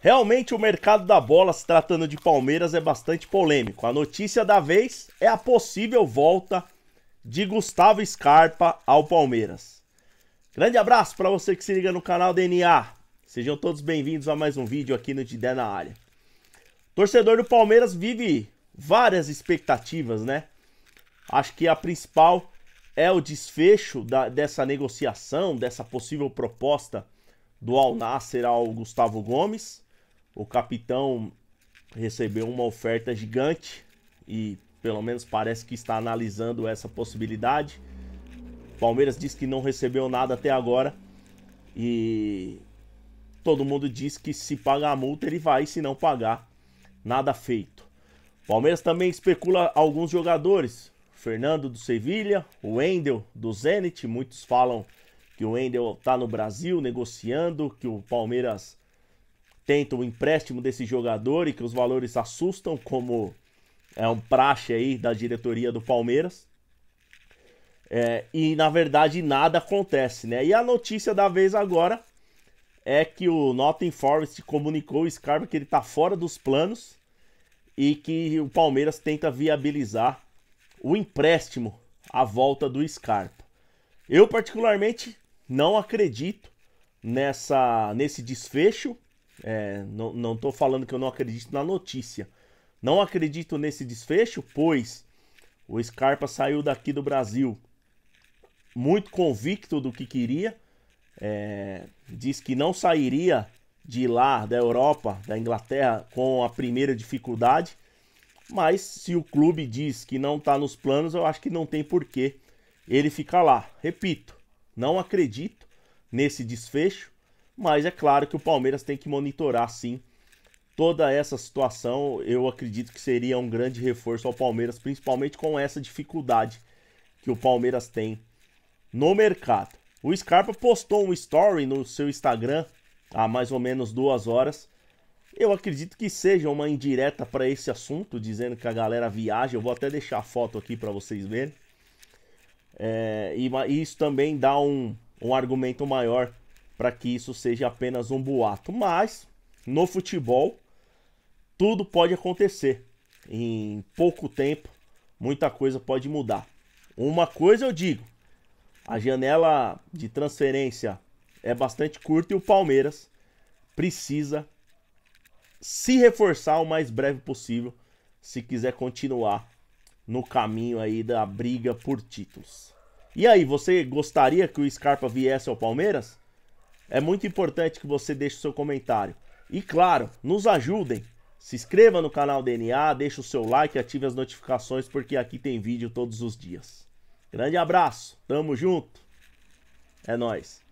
Realmente o mercado da bola, se tratando de Palmeiras, é bastante polêmico. A notícia da vez é a possível volta de Gustavo Scarpa ao Palmeiras. Grande abraço para você que se liga no canal DNA. Sejam todos bem-vindos a mais um vídeo aqui no Didé na área. torcedor do Palmeiras vive várias expectativas, né? Acho que a principal é o desfecho da, dessa negociação, dessa possível proposta do Al Nasser ao Gustavo Gomes o capitão recebeu uma oferta gigante e pelo menos parece que está analisando essa possibilidade. Palmeiras diz que não recebeu nada até agora e todo mundo diz que se pagar a multa ele vai, se não pagar, nada feito. Palmeiras também especula alguns jogadores, Fernando do Sevilha, o Wendel do Zenit, muitos falam que o Wendel está no Brasil negociando, que o Palmeiras tenta o empréstimo desse jogador e que os valores assustam, como é um praxe aí da diretoria do Palmeiras. É, e na verdade nada acontece, né? E a notícia da vez agora é que o Nottingham Forest comunicou o Scarpa que ele está fora dos planos e que o Palmeiras tenta viabilizar o empréstimo à volta do Scarpa. Eu particularmente não acredito nessa nesse desfecho é, não, não tô falando que eu não acredito na notícia. Não acredito nesse desfecho, pois o Scarpa saiu daqui do Brasil muito convicto do que queria. É, diz que não sairia de lá, da Europa, da Inglaterra, com a primeira dificuldade. Mas se o clube diz que não está nos planos, eu acho que não tem porquê ele ficar lá. Repito, não acredito nesse desfecho. Mas é claro que o Palmeiras tem que monitorar sim toda essa situação. Eu acredito que seria um grande reforço ao Palmeiras, principalmente com essa dificuldade que o Palmeiras tem no mercado. O Scarpa postou um story no seu Instagram há mais ou menos duas horas. Eu acredito que seja uma indireta para esse assunto, dizendo que a galera viaja. Eu vou até deixar a foto aqui para vocês verem. É, e, isso também dá um, um argumento maior para que isso seja apenas um boato. Mas no futebol tudo pode acontecer. Em pouco tempo, muita coisa pode mudar. Uma coisa eu digo: a janela de transferência é bastante curta e o Palmeiras precisa se reforçar o mais breve possível se quiser continuar no caminho aí da briga por títulos. E aí, você gostaria que o Scarpa viesse ao Palmeiras? É muito importante que você deixe o seu comentário. E claro, nos ajudem. Se inscreva no canal DNA, deixe o seu like, ative as notificações, porque aqui tem vídeo todos os dias. Grande abraço, tamo junto. É nóis.